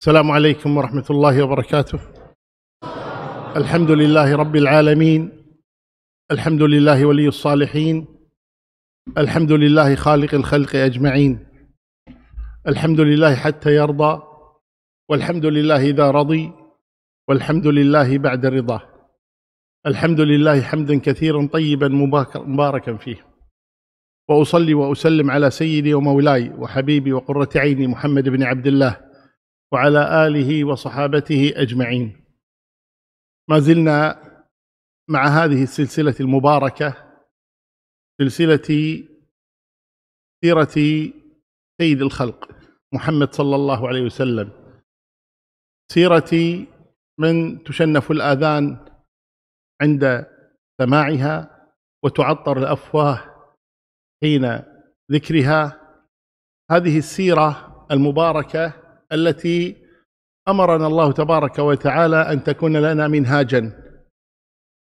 السلام عليكم ورحمة الله وبركاته الحمد لله رب العالمين الحمد لله ولي الصالحين الحمد لله خالق الخلق أجمعين الحمد لله حتى يرضى والحمد لله إذا رضي والحمد لله بعد رضاه الحمد لله حمدا كثيرا طيبا مباركا فيه وأصلي وأسلم على سيدي ومولاي وحبيبي وقرة عيني محمد بن عبد الله وعلى آله وصحابته أجمعين ما زلنا مع هذه السلسلة المباركة سلسلة سيرة سيد الخلق محمد صلى الله عليه وسلم سيرة من تشنف الآذان عند سماعها وتعطر الأفواه حين ذكرها هذه السيرة المباركة التي امرنا الله تبارك وتعالى ان تكون لنا منهاجا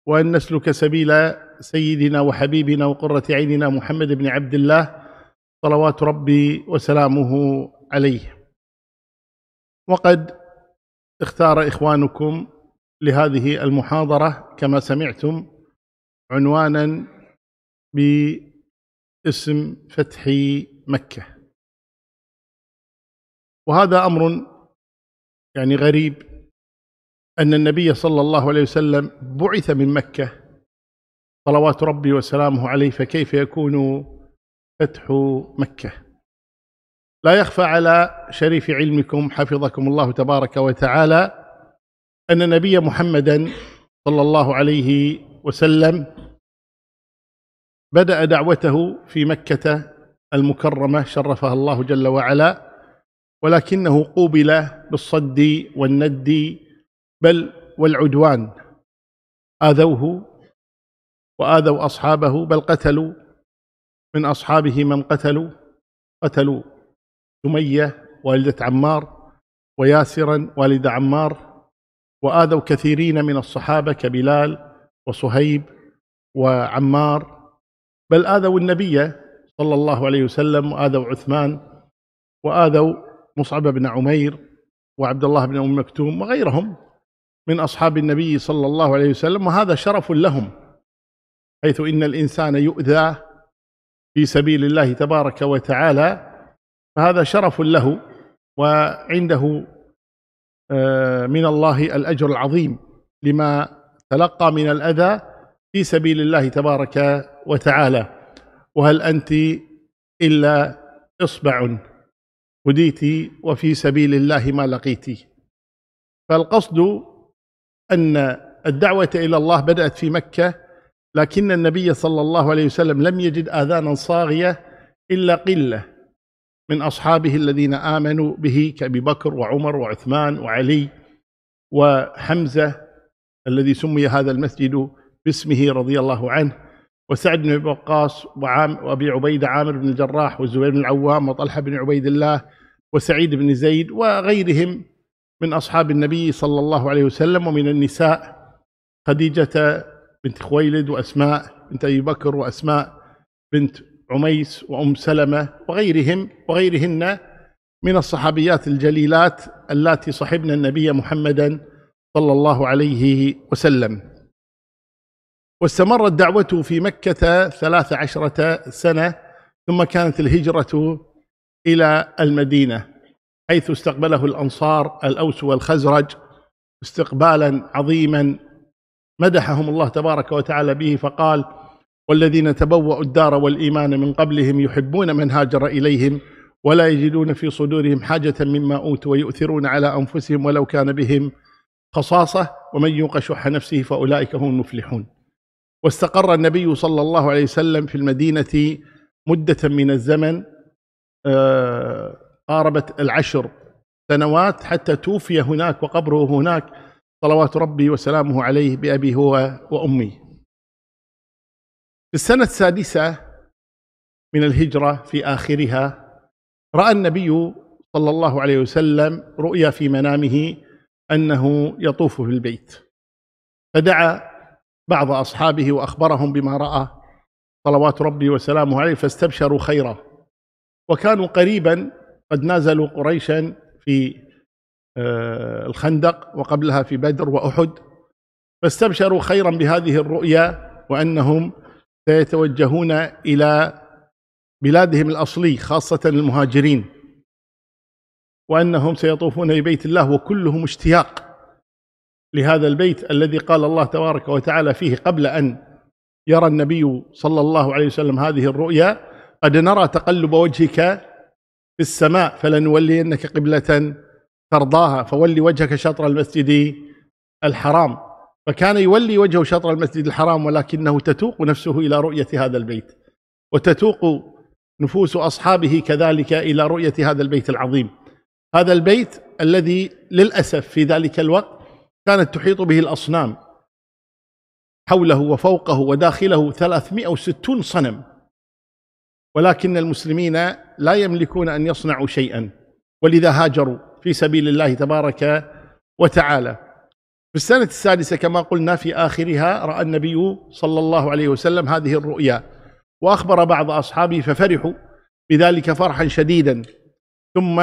وان نسلك سبيل سيدنا وحبيبنا وقره عيننا محمد بن عبد الله صلوات ربي وسلامه عليه وقد اختار اخوانكم لهذه المحاضره كما سمعتم عنوانا باسم فتح مكه وهذا امر يعني غريب ان النبي صلى الله عليه وسلم بعث من مكه صلوات ربي وسلامه عليه فكيف يكون فتح مكه لا يخفى على شريف علمكم حفظكم الله تبارك وتعالى ان النبي محمدا صلى الله عليه وسلم بدا دعوته في مكه المكرمه شرفها الله جل وعلا ولكنه قوبل بالصد والند بل والعدوان آذوه وآذوا أصحابه بل قتلوا من أصحابه من قتلوا قتلوا سمية والدة عمار وياسرا والد عمار وآذوا كثيرين من الصحابة كبلال وصهيب وعمار بل آذوا النبي صلى الله عليه وسلم وآذوا عثمان وآذوا مصعب بن عمير وعبد الله بن أم مكتوم وغيرهم من أصحاب النبي صلى الله عليه وسلم وهذا شرف لهم حيث إن الإنسان يؤذى في سبيل الله تبارك وتعالى فهذا شرف له وعنده آه، من الله الأجر العظيم لما تلقى من الأذى في سبيل الله تبارك وتعالى وهل أنت إلا إصبع هديت وفي سبيل الله ما لقيت فالقصد أن الدعوة إلى الله بدأت في مكة لكن النبي صلى الله عليه وسلم لم يجد آذانا صاغية إلا قلة من أصحابه الذين آمنوا به كأبي بكر وعمر وعثمان وعلي وحمزة الذي سمي هذا المسجد باسمه رضي الله عنه وسعد بن وقاص وعام وابي عبيده عامر بن الجراح والزبير بن العوام وطلحه بن عبيد الله وسعيد بن زيد وغيرهم من اصحاب النبي صلى الله عليه وسلم ومن النساء خديجه بنت خويلد واسماء بنت ابي بكر واسماء بنت عميس وام سلمه وغيرهم وغيرهن من الصحابيات الجليلات اللاتي صحبن النبي محمدا صلى الله عليه وسلم واستمرت دعوته في مكة ثلاث عشرة سنة ثم كانت الهجرة إلى المدينة حيث استقبله الأنصار الأوس والخزرج استقبالا عظيما مدحهم الله تبارك وتعالى به فقال والذين تبوأوا الدار والإيمان من قبلهم يحبون من هاجر إليهم ولا يجدون في صدورهم حاجة مما أوتوا ويؤثرون على أنفسهم ولو كان بهم خصاصة ومن يوق شح نفسه فأولئك هم المفلحون واستقر النبي صلى الله عليه وسلم في المدينة مدة من الزمن آه، قاربت العشر سنوات حتى توفي هناك وقبره هناك صلوات ربي وسلامه عليه بأبي هو وأمي في السنة السادسة من الهجرة في آخرها رأى النبي صلى الله عليه وسلم رؤيا في منامه أنه يطوف في البيت فدعا بعض أصحابه وأخبرهم بما رأى صلوات ربي وسلامه عليه فاستبشروا خيرا وكانوا قريبا قد نازلوا قريشا في آه، الخندق وقبلها في بدر وأحد فاستبشروا خيرا بهذه الرؤيا وأنهم سيتوجهون إلى بلادهم الأصلي خاصة المهاجرين وأنهم سيطوفون ببيت الله وكلهم اشتياق لهذا البيت الذي قال الله تبارك وتعالى فيه قبل أن يرى النبي صلى الله عليه وسلم هذه الرؤيا قد نرى تقلب وجهك في السماء فلنولينك قبلة ترضاها فول وجهك شطر المسجد الحرام فكان يولي وجهه شطر المسجد الحرام ولكنه تتوق نفسه إلى رؤية هذا البيت وتتوق نفوس أصحابه كذلك إلى رؤية هذا البيت العظيم هذا البيت الذي للأسف في ذلك الوقت كانت تحيط به الأصنام حوله وفوقه وداخله 360 صنم ولكن المسلمين لا يملكون أن يصنعوا شيئا ولذا هاجروا في سبيل الله تبارك وتعالى في السنة السادسة كما قلنا في آخرها رأى النبي صلى الله عليه وسلم هذه الرؤيا وأخبر بعض أصحابه ففرحوا بذلك فرحا شديدا ثم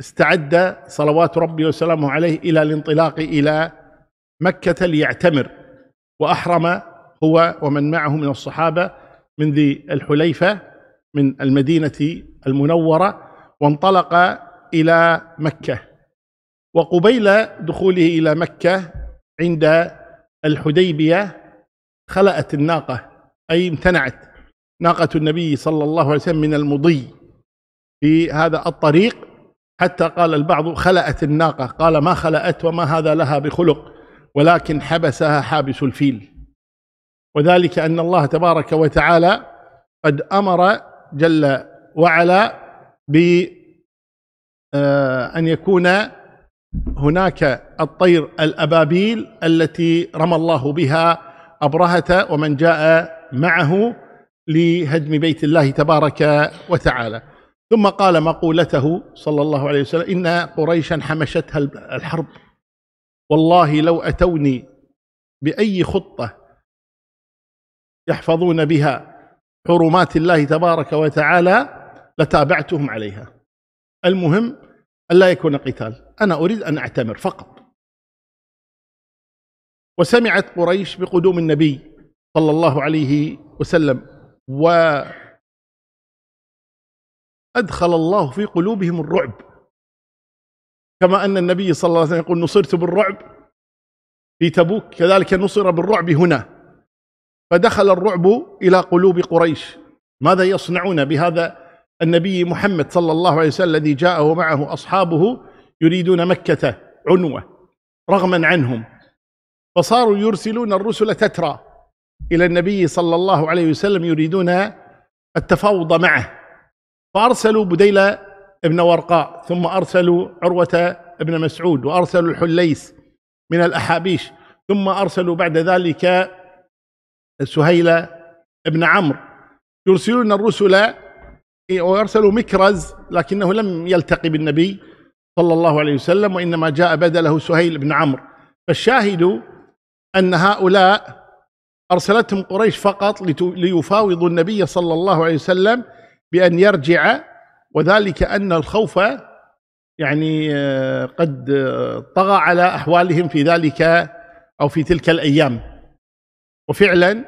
استعد صلوات ربي وسلامه عليه إلى الانطلاق إلى مكة ليعتمر وأحرم هو ومن معه من الصحابة من ذي الحليفة من المدينة المنورة وانطلق إلى مكة وقبيل دخوله إلى مكة عند الحديبية خلأت الناقة أي امتنعت ناقة النبي صلى الله عليه وسلم من المضي في هذا الطريق حتى قال البعض خلأت الناقة قال ما خلأت وما هذا لها بخلق ولكن حبسها حابس الفيل وذلك أن الله تبارك وتعالى قد أمر جل وعلا بأن آه، يكون هناك الطير الأبابيل التي رمى الله بها أبرهة ومن جاء معه لهدم بيت الله تبارك وتعالى ثم قال مقولته صلى الله عليه وسلم إن قريشا حمشتها الحرب والله لو أتوني بأي خطة يحفظون بها حرمات الله تبارك وتعالى لتابعتهم عليها المهم ألا يكون قتال أنا أريد أن أعتمر فقط وسمعت قريش بقدوم النبي صلى الله عليه وسلم و أدخل الله في قلوبهم الرعب كما أن النبي صلى الله عليه وسلم يقول نصرت بالرعب في تبوك كذلك نصر بالرعب هنا فدخل الرعب إلى قلوب قريش ماذا يصنعون بهذا النبي محمد صلى الله عليه وسلم الذي جاءه معه أصحابه يريدون مكة عنوة رغما عنهم فصاروا يرسلون الرسل تترى إلى النبي صلى الله عليه وسلم يريدون التفاوض معه فأرسلوا بديلة ابن ورقاء ثم أرسلوا عروة ابن مسعود وأرسلوا الحليس من الأحابيش ثم أرسلوا بعد ذلك سهيل ابن عمرو يرسلون الرسل ويرسلوا مكرز لكنه لم يلتقي بالنبي صلى الله عليه وسلم وإنما جاء بدله سهيل بن عمرو فالشاهد أن هؤلاء أرسلتهم قريش فقط ليفاوضوا النبي صلى الله عليه وسلم بأن يرجع وذلك أن الخوف يعني آه، قد آه، طغى على أحوالهم في ذلك أو في تلك الأيام وفعلا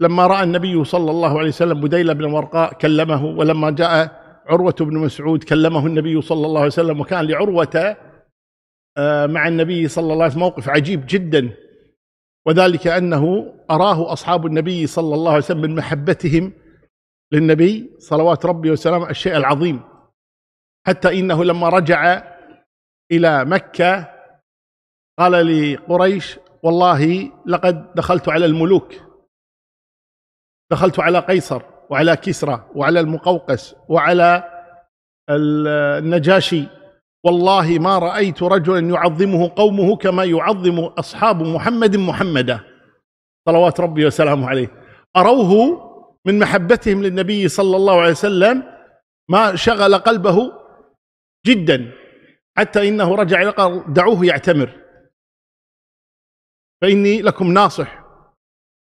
لما رأى النبي صلى الله عليه وسلم بديل بن ورقاء كلمه ولما جاء عروة بن مسعود كلمه النبي صلى الله عليه وسلم وكان لعروة آه، مع النبي صلى الله عليه وسلم موقف عجيب جدا وذلك أنه أراه أصحاب النبي صلى الله عليه وسلم من محبتهم للنبي صلوات ربي وسلامه الشيء العظيم حتى إنه لما رجع إلى مكة قال لقريش والله لقد دخلت على الملوك دخلت على قيصر وعلى كسرى وعلى المقوقس وعلى النجاشي والله ما رأيت رجلا يعظمه قومه كما يعظم أصحاب محمد محمدا صلوات ربي وسلامه عليه أروه من محبتهم للنبي صلى الله عليه وسلم ما شغل قلبه جدا حتى إنه رجع إلى قال دعوه يعتمر فإني لكم ناصح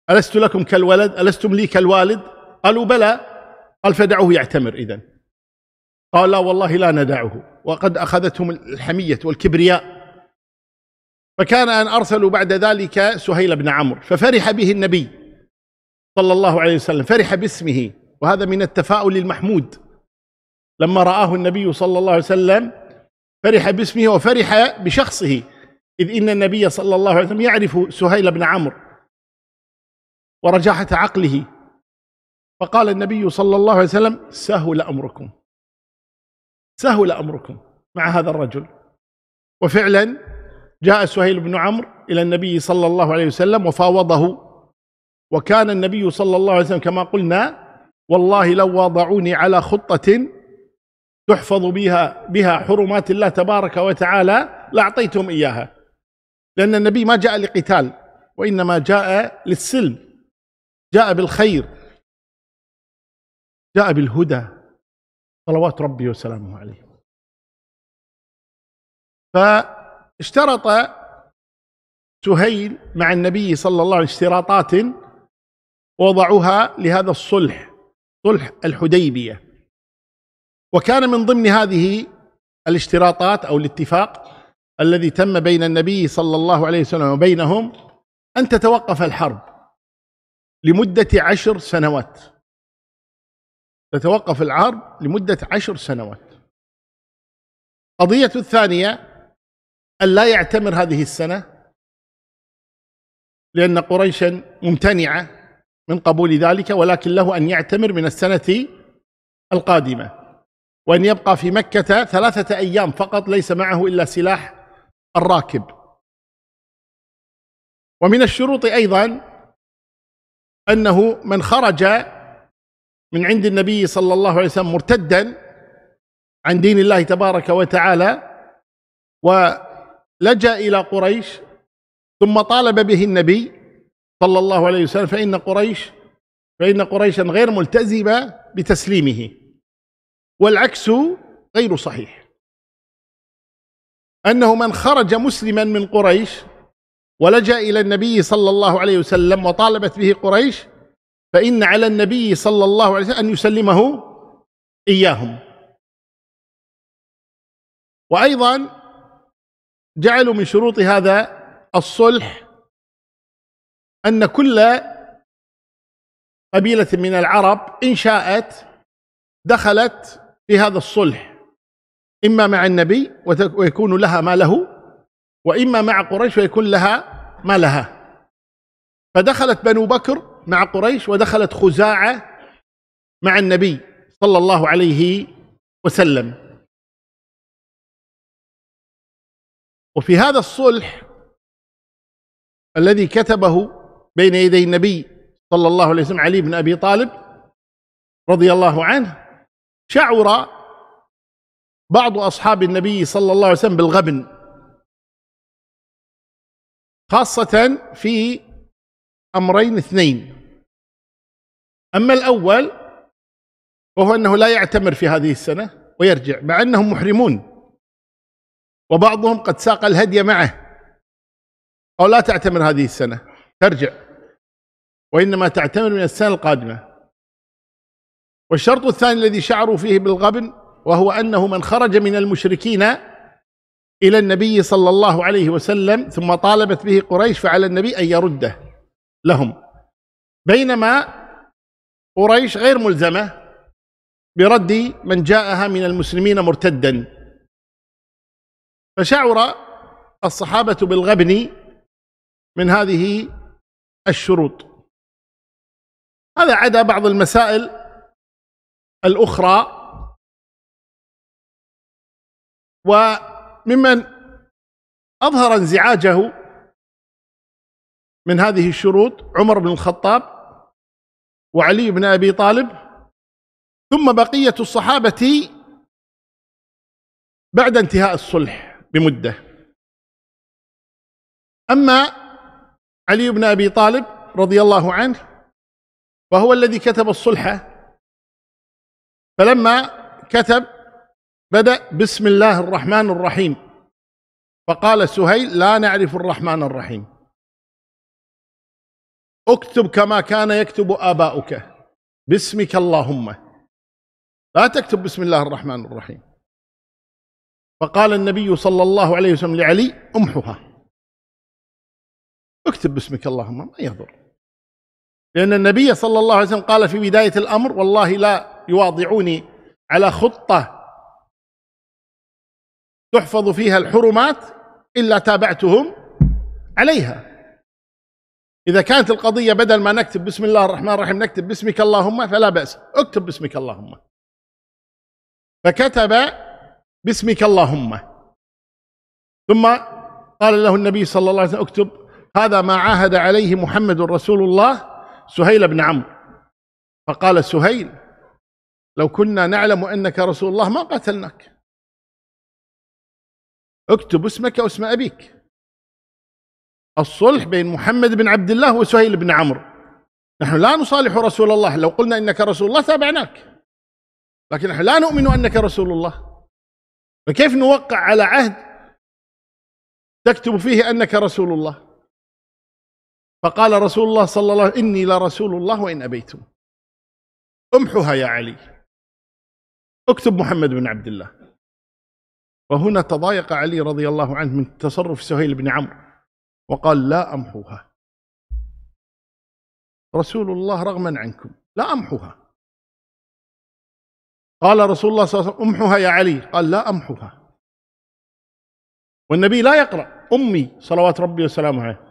ألست لكم كالولد ألستم لي كالوالد قالوا بلى قال فدعوه يعتمر إذا قال لا والله لا ندعه وقد أخذتهم الحمية والكبرياء فكان أن أرسلوا بعد ذلك سهيل بن عمرو ففرح به النبي صلى الله عليه وسلم فرح باسمه وهذا من التفاؤل المحمود لما رآه النبي صلى الله عليه وسلم فرح باسمه وفرح بشخصه إذ إن النبي صلى الله عليه وسلم يعرف سهيل بن عمرو ورجاحة عقله فقال النبي صلى الله عليه وسلم سهل أمركم سهل أمركم مع هذا الرجل وفعلا جاء سهيل بن عمرو إلى النبي صلى الله عليه وسلم وفاوضه وكان النبي صلى الله عليه وسلم كما قلنا والله لو واضعوني على خطة تحفظ بها بها حرمات الله تبارك وتعالى لاعطيتهم اياها لان النبي ما جاء لقتال وانما جاء للسلم جاء بالخير جاء بالهدى صلوات ربي وسلامه عليه فاشترط سهيل مع النبي صلى الله عليه وسلم اشتراطات ووضعوها لهذا الصلح صلح الحديبية وكان من ضمن هذه الاشتراطات أو الاتفاق الذي تم بين النبي صلى الله عليه وسلم وبينهم أن تتوقف الحرب لمدة عشر سنوات تتوقف الحرب لمدة عشر سنوات قضية الثانية أن لا يعتمر هذه السنة لأن قريشا ممتنعة من قبول ذلك ولكن له أن يعتمر من السنة القادمة وأن يبقى في مكة ثلاثة أيام فقط ليس معه إلا سلاح الراكب ومن الشروط أيضا أنه من خرج من عند النبي صلى الله عليه وسلم مرتدا عن دين الله تبارك وتعالى ولجأ إلى قريش ثم طالب به النبي صلى الله عليه وسلم فإن قريش فإن قريشا غير ملتزمة بتسليمه والعكس غير صحيح أنه من خرج مسلما من قريش ولجأ إلى النبي صلى الله عليه وسلم وطالبت به قريش فإن على النبي صلى الله عليه وسلم أن يسلمه إياهم وأيضا جعلوا من شروط هذا الصلح أن كل قبيلة من العرب إن شاءت دخلت في هذا الصلح إما مع النبي ويكون لها ما له وإما مع قريش ويكون لها ما لها فدخلت بنو بكر مع قريش ودخلت خزاعة مع النبي صلى الله عليه وسلم وفي هذا الصلح الذي كتبه بين يدي النبي صلى الله عليه وسلم علي بن أبي طالب رضي الله عنه شعر بعض أصحاب النبي صلى الله عليه وسلم بالغبن خاصة في أمرين اثنين أما الأول وهو أنه لا يعتمر في هذه السنة ويرجع مع أنهم محرمون وبعضهم قد ساق الهدي معه أو لا تعتمر هذه السنة ترجع وإنما تعتمد من السنة القادمة والشرط الثاني الذي شعروا فيه بالغبن وهو أنه من خرج من المشركين إلى النبي صلى الله عليه وسلم ثم طالبت به قريش فعلى النبي أن يرده لهم بينما قريش غير ملزمة برد من جاءها من المسلمين مرتدا فشعر الصحابة بالغبن من هذه الشروط هذا عدا بعض المسائل الأخرى وممن أظهر انزعاجه من هذه الشروط عمر بن الخطاب وعلي بن أبي طالب ثم بقية الصحابة بعد انتهاء الصلح بمدة أما علي بن أبي طالب رضي الله عنه وهو الذي كتب الصلح فلما كتب بدأ بسم الله الرحمن الرحيم فقال سهيل لا نعرف الرحمن الرحيم اكتب كما كان يكتب آباؤك باسمك اللهم لا تكتب بسم الله الرحمن الرحيم فقال النبي صلى الله عليه وسلم لعلي امحها اكتب باسمك اللهم ما يضر لأن النبي صلى الله عليه وسلم قال في بداية الأمر والله لا يواضعوني على خطة تحفظ فيها الحرمات إلا تابعتهم عليها إذا كانت القضية بدل ما نكتب بسم الله الرحمن الرحيم نكتب باسمك اللهم فلا بأس اكتب باسمك اللهم فكتب باسمك اللهم ثم قال له النبي صلى الله عليه وسلم اكتب هذا ما عاهد عليه محمد رسول الله سهيل بن عمرو فقال سهيل لو كنا نعلم انك رسول الله ما قاتلناك اكتب اسمك واسم ابيك الصلح بين محمد بن عبد الله وسهيل بن عمرو نحن لا نصالح رسول الله لو قلنا انك رسول الله تابعناك لكن نحن لا نؤمن انك رسول الله فكيف نوقع على عهد تكتب فيه انك رسول الله فقال رسول الله صلى الله عليه وسلم إني لرسول الله وإن أبيتم امحوها يا علي اكتب محمد بن عبد الله وهنا تضايق علي رضي الله عنه من تصرف سهيل بن عمرو وقال لا أمحوها رسول الله رغما عنكم لا أمحوها قال رسول الله صلى الله عليه وسلم امحوها يا علي قال لا امحوها والنبي لا يقرا امي صلوات ربي وسلامه عليه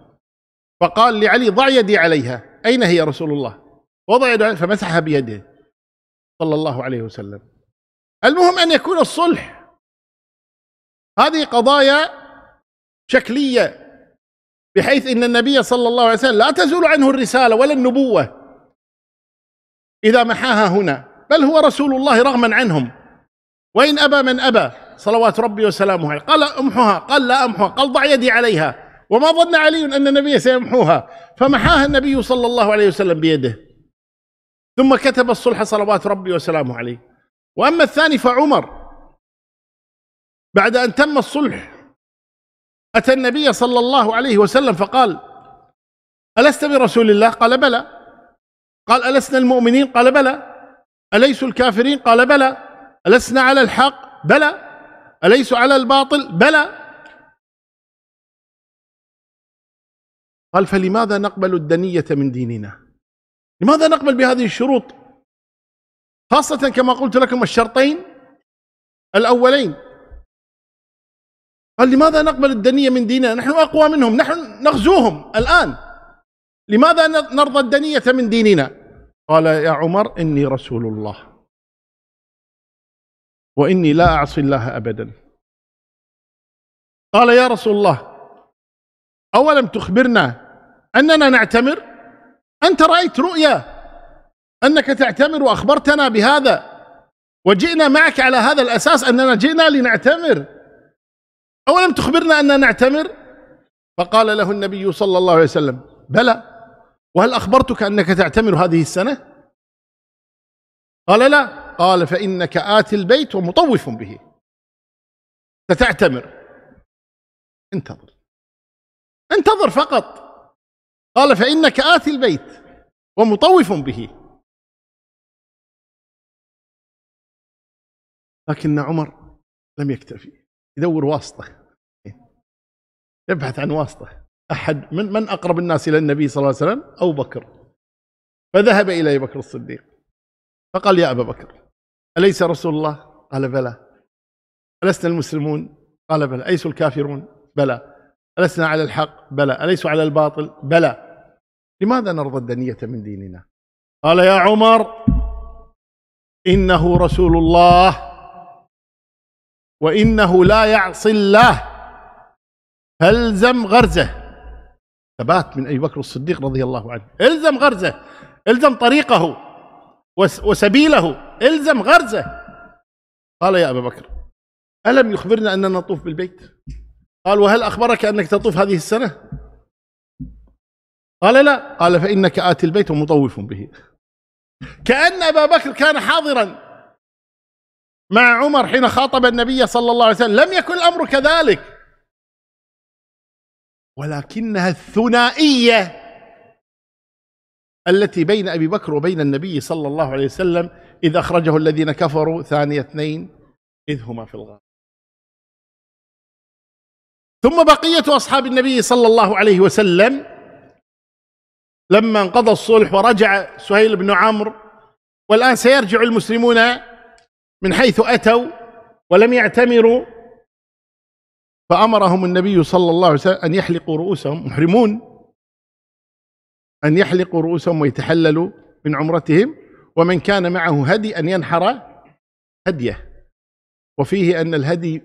فقال لعلي ضع يدي عليها أين هي رسول الله وضع يده فمسحها بيده صلى الله عليه وسلم المهم أن يكون الصلح هذه قضايا شكلية بحيث أن النبي صلى الله عليه وسلم لا تزول عنه الرسالة ولا النبوة إذا محاها هنا بل هو رسول الله رغما عنهم وإن أبى من أبى صلوات ربي وسلامه عليه قال أمحها قال لا أمحها قال ضع يدي عليها وما ظن علي أن النبي سيمحوها فمحاها النبي صلى الله عليه وسلم بيده ثم كتب الصلح صلوات ربي وسلامه عليه وأما الثاني فعمر بعد أن تم الصلح أتى النبي صلى الله عليه وسلم فقال ألست برسول الله قال بلى قال ألسنا المؤمنين قال بلى أليسوا الكافرين قال بلى ألسنا على الحق بلى أليسوا على الباطل بلى قال فلماذا نقبل الدنية من ديننا لماذا نقبل بهذه الشروط خاصة كما قلت لكم الشرطين الأولين قال لماذا نقبل الدنية من ديننا نحن أقوى منهم نحن نغزوهم الآن لماذا نرضى الدنية من ديننا قال يا عمر إني رسول الله وإني لا أعصي الله أبدا قال يا رسول الله أولم تخبرنا أننا نعتمر أنت رأيت رؤيا أنك تعتمر وأخبرتنا بهذا وجئنا معك على هذا الأساس أننا جئنا لنعتمر أولم تخبرنا أننا نعتمر فقال له النبي صلى الله عليه وسلم بلى وهل أخبرتك أنك تعتمر هذه السنة قال لا قال فإنك آت البيت ومطوف به ستعتمر انتظر انتظر فقط قال فإنك آتي البيت ومطوف به لكن عمر لم يكتفي يدور واسطة يبحث عن واسطة أحد من من أقرب الناس إلى النبي صلى الله عليه وسلم أو بكر فذهب إلى أبي بكر الصديق فقال يا أبا بكر أليس رسول الله قال بلى ألسنا المسلمون قال بلى أيس الكافرون بلى ألسنا على الحق بلى أليسوا على الباطل بلى لماذا نرضى الدنية من ديننا قال يا عمر إنه رسول الله وإنه لا يعصي الله فالزم غرزه ثبات من أبي بكر الصديق رضي الله عنه الزم غرزه الزم طريقه وسبيله الزم غرزه قال يا أبا بكر ألم يخبرنا أننا نطوف بالبيت قال وهل أخبرك أنك تطوف هذه السنة قال لا قال فإنك آتي البيت ومطوف به كأن أبا بكر كان حاضرا مع عمر حين خاطب النبي صلى الله عليه وسلم لم يكن الأمر كذلك ولكنها الثنائية التي بين أبي بكر وبين النبي صلى الله عليه وسلم إذ أخرجه الذين كفروا ثاني اثنين إذ هما في الغار ثم بقية أصحاب النبي صلى الله عليه وسلم لما انقضى الصلح ورجع سهيل بن عمرو والآن سيرجع المسلمون من حيث أتوا ولم يعتمروا فأمرهم النبي صلى الله عليه وسلم أن يحلقوا رؤوسهم محرمون أن يحلقوا رؤوسهم ويتحللوا من عمرتهم ومن كان معه هدي أن ينحر هديه وفيه أن الهدي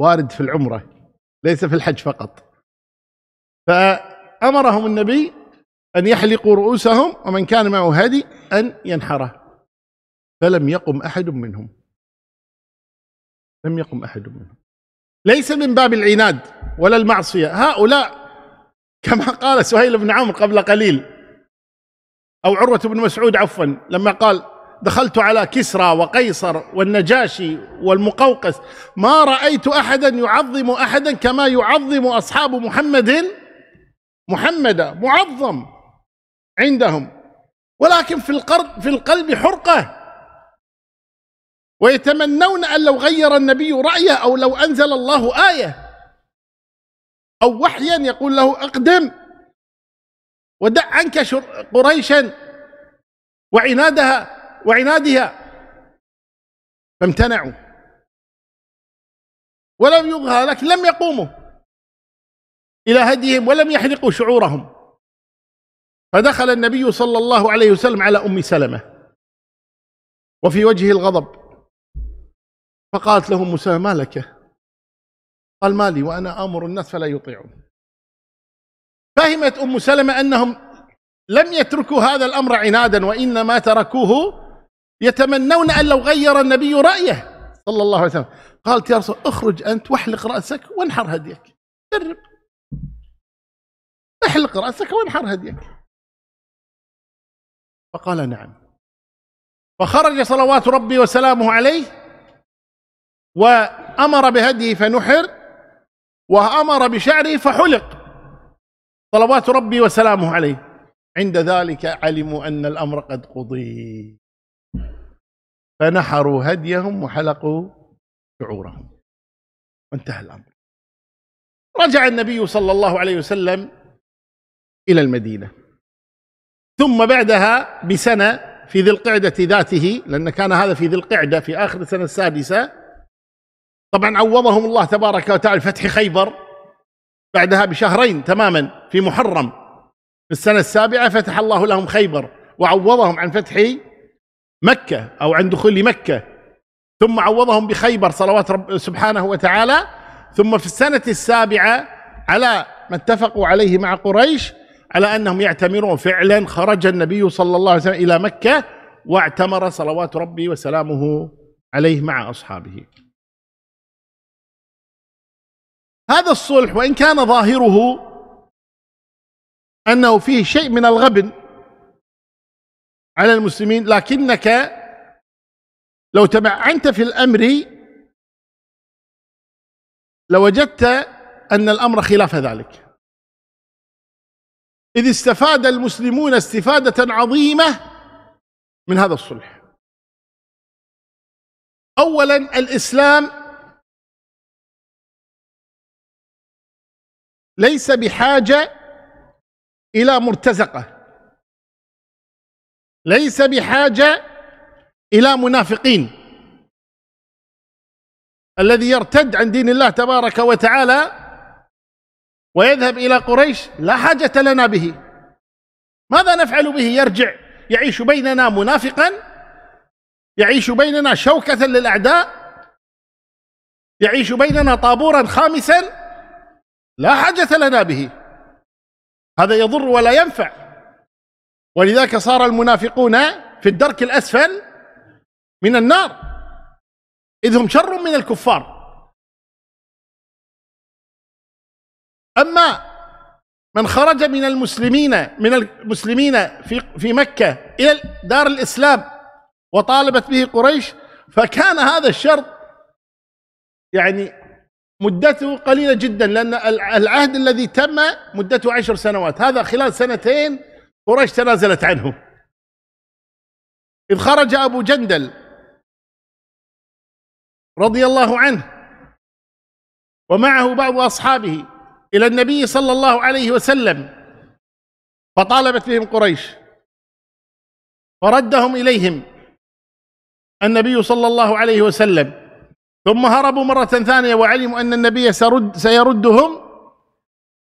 وارد في العمرة ليس في الحج فقط فأمرهم النبي أن يحلقوا رؤوسهم ومن كان معه هدي أن ينحره فلم يقم أحد منهم لم يقم أحد منهم ليس من باب العناد ولا المعصية هؤلاء كما قال سهيل بن عمرو قبل قليل أو عروة بن مسعود عفوا لما قال دخلت على كسرى وقيصر والنجاشي والمقوقس ما رأيت أحدا يعظم أحدا كما يعظم أصحاب محمد محمدا معظم عندهم ولكن في القلب في القلب حرقه ويتمنون ان لو غير النبي رايه او لو انزل الله ايه او وحيا يقول له اقدم ودع عنك قريشا وعنادها وعنادها فامتنعوا ولم يظهر لكن لم يقوموا إلى هديهم ولم يحرقوا شعورهم فدخل النبي صلى الله عليه وسلم على أم سلمة وفي وجهه الغضب فقالت له ام سلمه ما لك قال مالي وأنا آمر الناس فلا يطيعون فهمت أم سلمة أنهم لم يتركوا هذا الأمر عنادا وإنما تركوه يتمنون أن لو غير النبي رأيه صلى الله عليه وسلم قالت يا رسول اخرج أنت واحلق رأسك وانحر هديك جرب احلق رأسك وانحر هديك فقال نعم فخرج صلوات ربي وسلامه عليه وأمر بهديه فنحر وأمر بشعره فحلق صلوات ربي وسلامه عليه عند ذلك علموا أن الأمر قد قضي فنحروا هديهم وحلقوا شعورهم وانتهى الأمر رجع النبي صلى الله عليه وسلم إلى المدينة ثم بعدها بسنة في ذي القعدة ذاته لأن كان هذا في ذي القعدة في آخر السنة السادسة طبعا عوضهم الله تبارك وتعالى فتح خيبر بعدها بشهرين تماما في محرم في السنة السابعة فتح الله لهم خيبر وعوضهم عن فتح مكة أو عند دخول مكة ثم عوضهم بخيبر صلوات رب سبحانه وتعالى ثم في السنة السابعة على ما اتفقوا عليه مع قريش على أنهم يعتمرون فعلا خرج النبي صلى الله عليه وسلم إلى مكة واعتمر صلوات ربي وسلامه عليه مع أصحابه هذا الصلح وإن كان ظاهره أنه فيه شيء من الغبن على المسلمين لكنك لو تمعنت في الأمر لوجدت أن الأمر خلاف ذلك إذ استفاد المسلمون استفادة عظيمة من هذا الصلح أولا الإسلام ليس بحاجة إلى مرتزقة ليس بحاجة إلى منافقين الذي يرتد عن دين الله تبارك وتعالى ويذهب إلى قريش لا حاجة لنا به ماذا نفعل به يرجع يعيش بيننا منافقا يعيش بيننا شوكة للأعداء يعيش بيننا طابورا خامسا لا حاجة لنا به هذا يضر ولا ينفع ولذلك صار المنافقون في الدرك الأسفل من النار إذ هم شر من الكفار أما من خرج من المسلمين من المسلمين في في مكة إلى دار الإسلام وطالبت به قريش فكان هذا الشرط يعني مدته قليلة جدا لأن العهد الذي تم مدته عشر سنوات هذا خلال سنتين قريش تنازلت عنه إذ خرج أبو جندل رضي الله عنه ومعه بعض أصحابه إلى النبي صلى الله عليه وسلم فطالبت بهم قريش فردهم إليهم النبي صلى الله عليه وسلم ثم هربوا مرة ثانية وعلموا أن النبي سرد سيردهم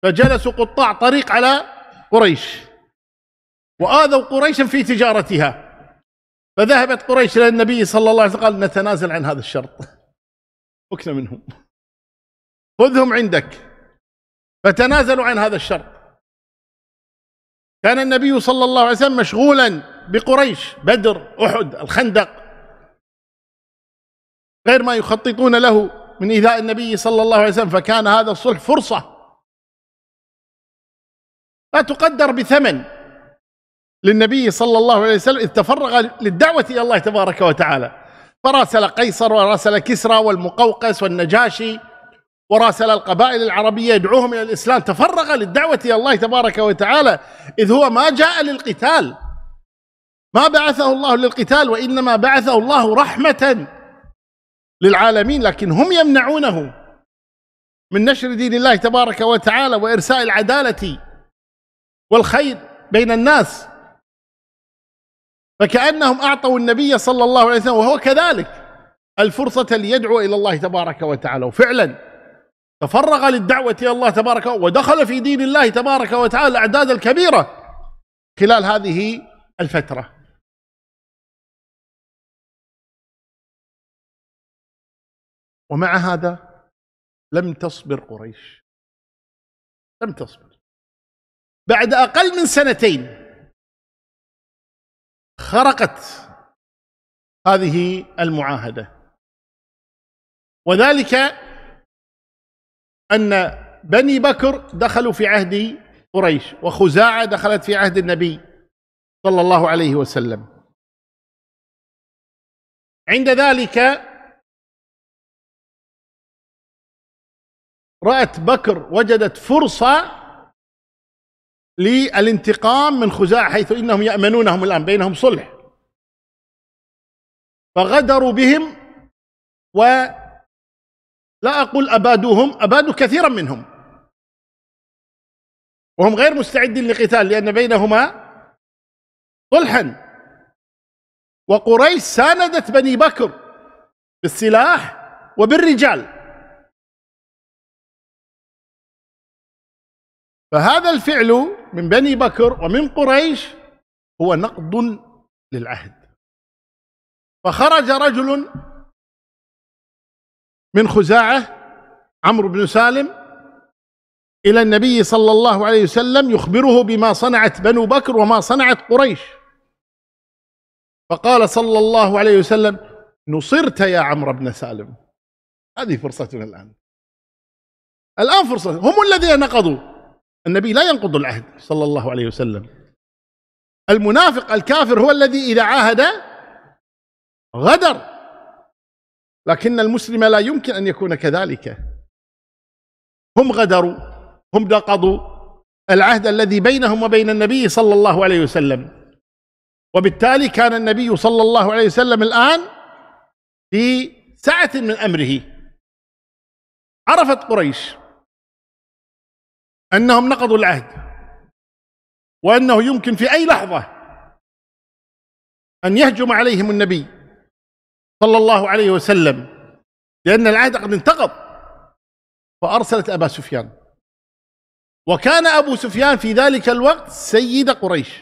فجلسوا قطاع طريق على قريش وآذوا قريشا في تجارتها فذهبت قريش إلى النبي صلى الله عليه وسلم قال نتنازل عن هذا الشرط فكنا منهم خذهم عندك فتنازلوا عن هذا الشرط كان النبي صلى الله عليه وسلم مشغولا بقريش بدر أحد الخندق غير ما يخططون له من إيذاء النبي صلى الله عليه وسلم فكان هذا الصلح فرصة لا تقدر بثمن للنبي صلى الله عليه وسلم إذ تفرغ للدعوة إلى الله تبارك وتعالى فراسل قيصر وراسل كسرى والمقوقس والنجاشي وراسل القبائل العربية يدعوهم إلى الإسلام تفرغ للدعوة إلى الله تبارك وتعالى إذ هو ما جاء للقتال ما بعثه الله للقتال وإنما بعثه الله رحمة للعالمين لكن هم يمنعونه من نشر دين الله تبارك وتعالى وإرساء العدالة والخير بين الناس فكأنهم أعطوا النبي صلى الله عليه وسلم وهو كذلك الفرصة ليدعو إلى الله تبارك وتعالى وفعلا تفرغ للدعوة إلى الله تبارك ودخل في دين الله تبارك وتعالى الأعداد الكبيرة خلال هذه الفترة ومع هذا لم تصبر قريش لم تصبر بعد أقل من سنتين خرقت هذه المعاهده وذلك ان بني بكر دخلوا في عهد قريش وخزاعه دخلت في عهد النبي صلى الله عليه وسلم عند ذلك رأت بكر وجدت فرصة للانتقام من خزاعة حيث إنهم يأمنونهم الآن بينهم صلح فغدروا بهم ولا أقول أبادوهم أبادوا كثيرا منهم وهم غير مستعدين لقتال لأن بينهما صلحا وقريش ساندت بني بكر بالسلاح وبالرجال فهذا الفعل من بني بكر ومن قريش هو نقض للعهد فخرج رجل من خزاعة عمرو بن سالم إلى النبي صلى الله عليه وسلم يخبره بما صنعت بنو بكر وما صنعت قريش فقال صلى الله عليه وسلم نصرت يا عمرو بن سالم هذه فرصتنا الآن الآن فرصة هم الذين نقضوا النبي لا ينقض العهد صلى الله عليه وسلم المنافق الكافر هو الذي إذا عاهد غدر لكن المسلم لا يمكن أن يكون كذلك هم غدروا هم نقضوا العهد الذي بينهم وبين النبي صلى الله عليه وسلم وبالتالي كان النبي صلى الله عليه وسلم الآن في سعة من أمره عرفت قريش أنهم نقضوا العهد وأنه يمكن في أي لحظة أن يهجم عليهم النبي صلى الله عليه وسلم لأن العهد قد انتقض فأرسلت أبا سفيان وكان أبو سفيان في ذلك الوقت سيد قريش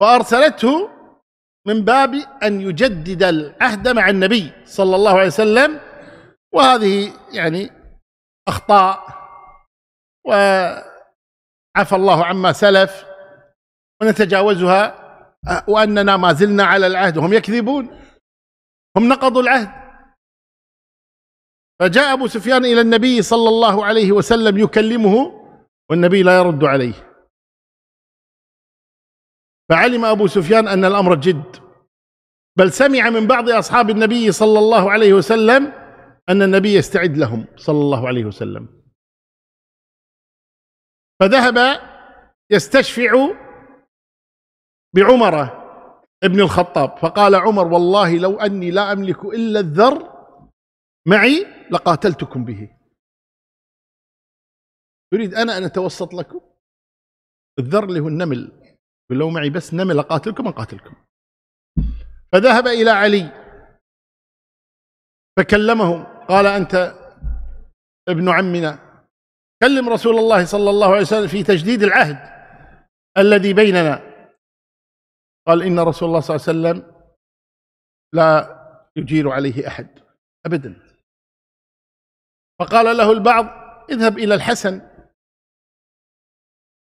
فأرسلته من باب أن يجدد العهد مع النبي صلى الله عليه وسلم وهذه يعني أخطاء وعفى الله عما سلف ونتجاوزها وأننا ما زلنا على العهد وهم يكذبون هم نقضوا العهد فجاء أبو سفيان إلى النبي صلى الله عليه وسلم يكلمه والنبي لا يرد عليه فعلم أبو سفيان أن الأمر جد بل سمع من بعض أصحاب النبي صلى الله عليه وسلم أن النبي يستعد لهم صلى الله عليه وسلم فذهب يستشفع بعمر ابن الخطاب فقال عمر والله لو أني لا أملك إلا الذر معي لقاتلتكم به تريد أنا أن أتوسط لكم الذر اللي هو النمل لو معي بس نمل أقاتلكم أقاتلكم فذهب إلى علي فكلمه قال أنت ابن عمنا كلم رسول الله صلى الله عليه وسلم في تجديد العهد الذي بيننا قال إن رسول الله صلى الله عليه وسلم لا يجير عليه أحد أبدا فقال له البعض اذهب إلى الحسن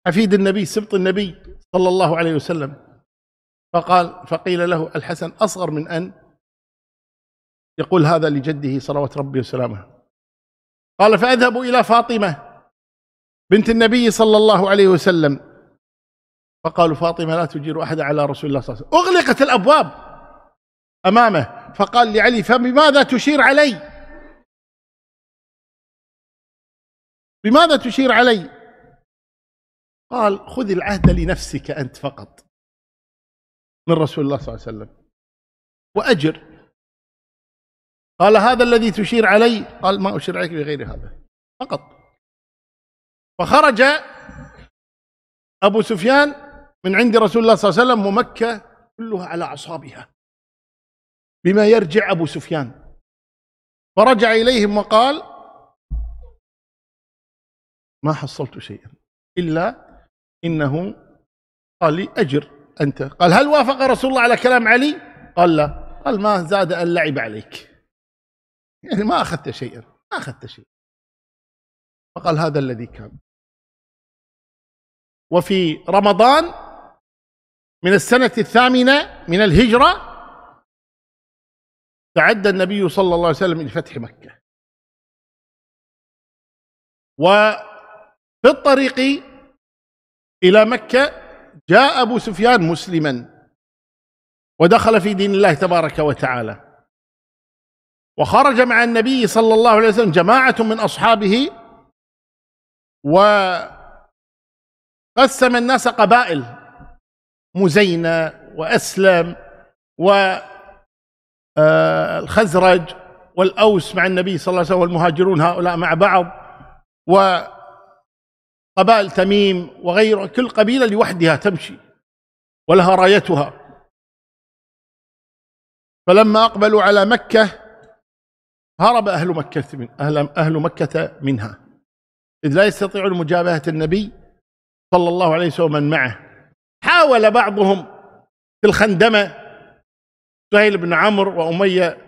حفيد النبي سبط النبي صلى الله عليه وسلم فقال فقيل له الحسن أصغر من أن يقول هذا لجده صلوات ربي وسلامه قال فأذهب إلى فاطمة بنت النبي صلى الله عليه وسلم فقالوا فاطمة لا تجير أحد على رسول الله صلى الله عليه وسلم أغلقت الأبواب أمامه فقال لعلي فبماذا تشير علي بماذا تشير علي قال خذ العهد لنفسك أنت فقط من رسول الله صلى الله عليه وسلم وأجر قال هذا الذي تشير علي قال ما أشير عليك بغير هذا فقط فخرج أبو سفيان من عند رسول الله صلى الله عليه وسلم ومكة كلها على أعصابها بما يرجع أبو سفيان فرجع إليهم وقال ما حصلت شيئا إلا إنه قال لي أجر أنت قال هل وافق رسول الله على كلام علي قال لا قال ما زاد أن لعب عليك يعني ما أخذت شيئا ما أخذت شيئا فقال هذا الذي كان وفي رمضان من السنة الثامنة من الهجرة تعدى النبي صلى الله عليه وسلم لفتح مكة وفي الطريق إلى مكة جاء أبو سفيان مسلما ودخل في دين الله تبارك وتعالى وخرج مع النبي صلى الله عليه وسلم جماعة من أصحابه و قسم الناس قبائل مزينة وأسلم والخزرج آه، والأوس مع النبي صلى الله عليه وسلم والمهاجرون هؤلاء مع بعض وقبائل تميم وغيره كل قبيلة لوحدها تمشي ولها رايتها فلما أقبلوا على مكة هرب أهل مكة من أهل, أهل مكة منها إذ لا يستطيعون مجابهة النبي صلى الله عليه وسلم ومن معه حاول بعضهم في الخندمة سهيل بن عمرو وأمية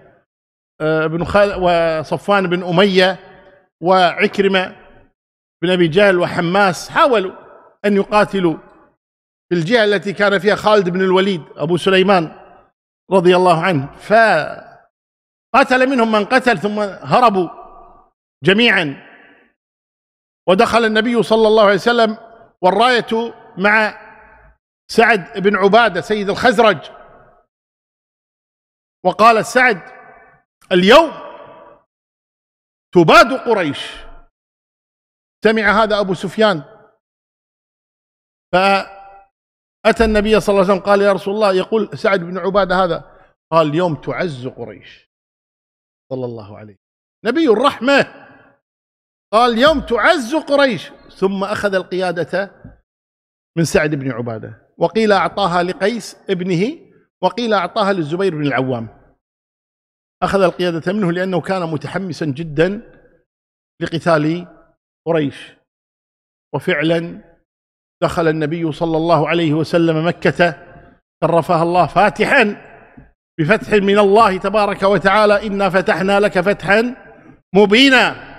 آه، بن خال وصفوان بن أمية وعكرمة بن أبي جهل وحماس حاولوا أن يقاتلوا في الجهة التي كان فيها خالد بن الوليد أبو سليمان رضي الله عنه فقتل منهم من قتل ثم هربوا جميعا ودخل النبي صلى الله عليه وسلم والراية مع سعد بن عبادة سيد الخزرج وقال سعد اليوم تباد قريش سمع هذا أبو سفيان فأتى النبي صلى الله عليه وسلم قال يا رسول الله يقول سعد بن عبادة هذا قال اليوم تعز قريش صلى الله عليه نبي الرحمة قال يوم تعز قريش ثم أخذ القيادة من سعد بن عبادة وقيل أعطاها لقيس ابنه وقيل أعطاها للزبير بن العوام أخذ القيادة منه لأنه كان متحمسا جدا لقتال قريش وفعلا دخل النبي صلى الله عليه وسلم مكة شرفها الله فاتحا بفتح من الله تبارك وتعالى إنا فتحنا لك فتحا مبينا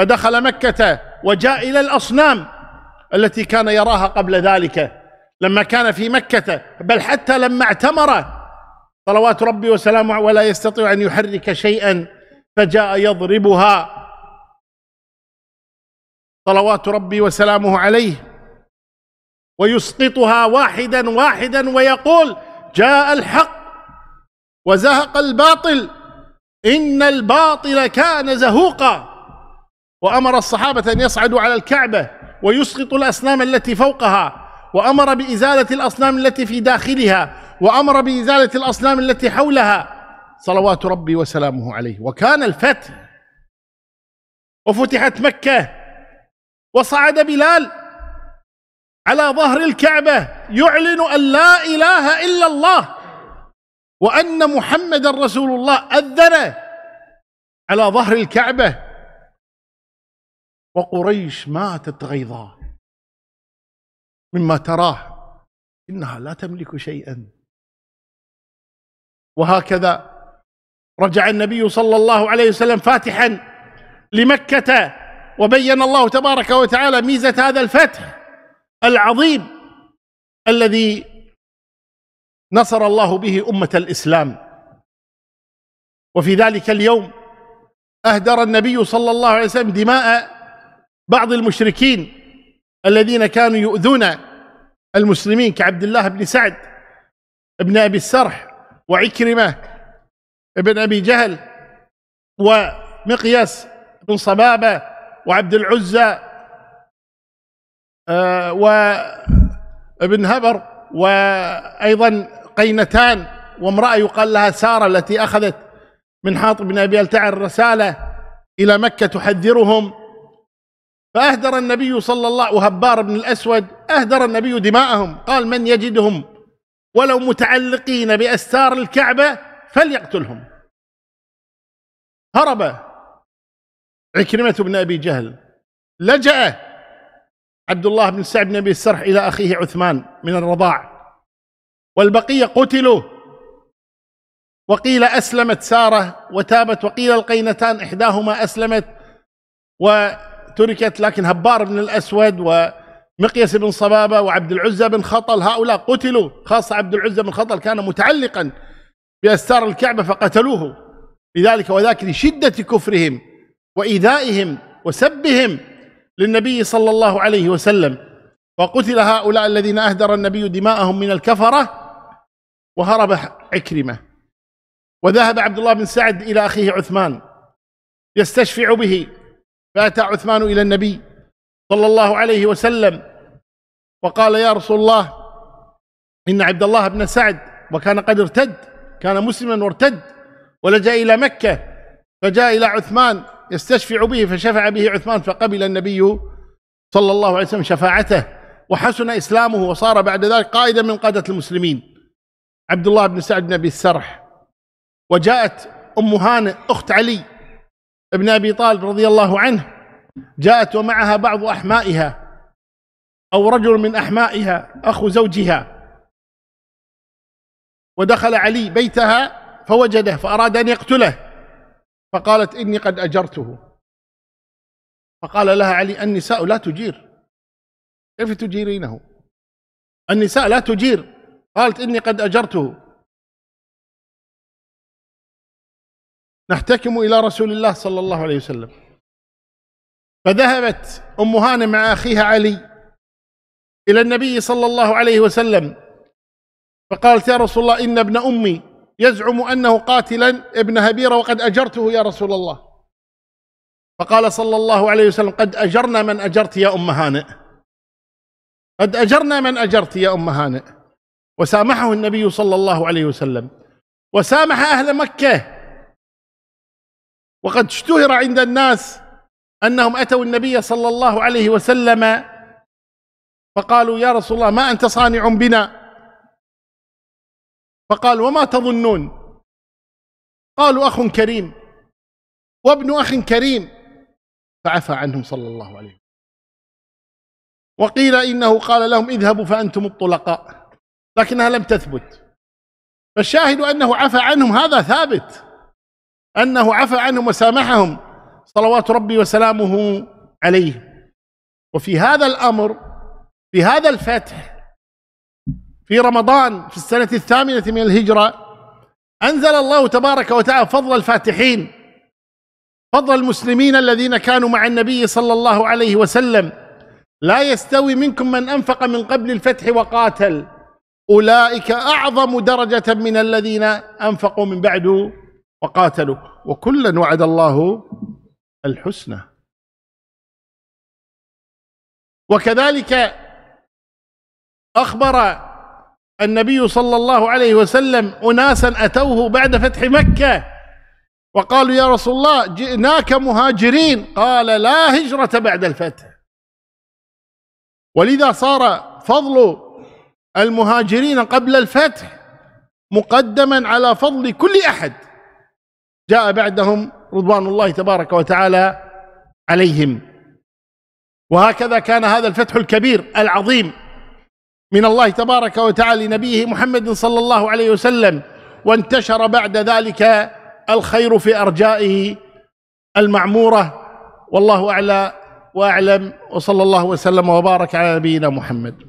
فدخل مكة وجاء إلى الأصنام التي كان يراها قبل ذلك لما كان في مكة بل حتى لما اعتمر صلوات ربي وسلامه ولا يستطيع أن يحرك شيئا فجاء يضربها صلوات ربي وسلامه عليه ويسقطها واحدا واحدا ويقول جاء الحق وزهق الباطل إن الباطل كان زهوقا وأمر الصحابة أن يصعدوا على الكعبة ويسقطوا الأصنام التي فوقها وأمر بإزالة الأصنام التي في داخلها وأمر بإزالة الأصنام التي حولها صلوات ربي وسلامه عليه وكان الفتح وفتحت مكة وصعد بلال على ظهر الكعبة يعلن أن لا إله إلا الله وأن محمد رسول الله أذن على ظهر الكعبة وقريش ماتت غيظا مما تراه إنها لا تملك شيئا وهكذا رجع النبي صلى الله عليه وسلم فاتحا لمكة وبين الله تبارك وتعالى ميزة هذا الفتح العظيم الذي نصر الله به أمة الإسلام وفي ذلك اليوم أهدر النبي صلى الله عليه وسلم دماء بعض المشركين الذين كانوا يؤذون المسلمين كعبد الله بن سعد بن أبي السرح وعكرمة بن أبي جهل ومقياس بن صبابة وعبد العزى آه، وابن هبر وأيضا قينتان وامرأة يقال لها سارة التي أخذت من حاطب بن أبي التعر رسالة إلى مكة تحذرهم فأهدر النبي صلى الله وهبار بن الأسود أهدر النبي دماءهم قال من يجدهم ولو متعلقين بأستار الكعبة فليقتلهم هرب عكرمة بن أبي جهل لجأ عبد الله بن سعد بن أبي السرح إلى أخيه عثمان من الرضاع والبقية قتلوا وقيل أسلمت سارة وتابت وقيل القينتان إحداهما أسلمت و تركت لكن هبار بن الأسود ومقيس بن صبابة وعبد العزة بن خطل هؤلاء قتلوا خاصة عبد العزة بن خطل كان متعلقا بأستار الكعبة فقتلوه لذلك وذاك لشدة كفرهم وإيذائهم وسبهم للنبي صلى الله عليه وسلم وقتل هؤلاء الذين أهدر النبي دماءهم من الكفرة وهرب عكرمة وذهب عبد الله بن سعد إلى أخيه عثمان يستشفع به فأتى عثمان إلى النبي صلى الله عليه وسلم وقال يا رسول الله إن عبد الله بن سعد وكان قد ارتد كان مسلما وارتد ولجأ إلى مكة فجاء إلى عثمان يستشفع به فشفع به عثمان فقبل النبي صلى الله عليه وسلم شفاعته وحسن إسلامه وصار بعد ذلك قائدا من قادة المسلمين عبد الله بن سعد بن أبي السرح وجاءت أم هانئ أخت علي ابن أبي طالب رضي الله عنه جاءت ومعها بعض أحمائها أو رجل من أحمائها أخو زوجها ودخل علي بيتها فوجده فأراد أن يقتله فقالت إني قد أجرته فقال لها علي النساء لا تجير كيف تجيرينه النساء لا تجير قالت إني قد أجرته نحتكم إلى رسول الله صلى الله عليه وسلم فذهبت أم هانة مع أخيها علي إلى النبي صلى الله عليه وسلم فقالت يا رسول الله إن ابن أمي يزعم أنه قاتلا ابن هبيرة وقد أجرته يا رسول الله فقال صلى الله عليه وسلم قد أجرنا من أجرت يا أم هانئ قد أجرنا من أجرت يا أم هانئ وسامحه النبي صلى الله عليه وسلم وسامح أهل مكة وقد اشتهر عند الناس انهم اتوا النبي صلى الله عليه وسلم فقالوا يا رسول الله ما انت صانع بنا فقال وما تظنون قالوا اخ كريم وابن اخ كريم فعفى عنهم صلى الله عليه وسلم وقيل انه قال لهم اذهبوا فانتم الطلقاء لكنها لم تثبت فالشاهد انه عفى عنهم هذا ثابت أنه عفى عنهم وسامحهم صلوات ربي وسلامه عليه وفي هذا الأمر في هذا الفتح في رمضان في السنة الثامنة من الهجرة أنزل الله تبارك وتعالى فضل الفاتحين فضل المسلمين الذين كانوا مع النبي صلى الله عليه وسلم لا يستوي منكم من أنفق من قبل الفتح وقاتل أولئك أعظم درجة من الذين أنفقوا من بعد وقاتلوا وكلا وعد الله الحسنى وكذلك أخبر النبي صلى الله عليه وسلم أناسا أتوه بعد فتح مكة وقالوا يا رسول الله جئناك مهاجرين قال لا هجرة بعد الفتح ولذا صار فضل المهاجرين قبل الفتح مقدما على فضل كل أحد جاء بعدهم رضوان الله تبارك وتعالى عليهم وهكذا كان هذا الفتح الكبير العظيم من الله تبارك وتعالى لنبيه محمد صلى الله عليه وسلم وانتشر بعد ذلك الخير في أرجائه المعمورة والله أعلى وأعلم وصلى الله وسلم وبارك على نبينا محمد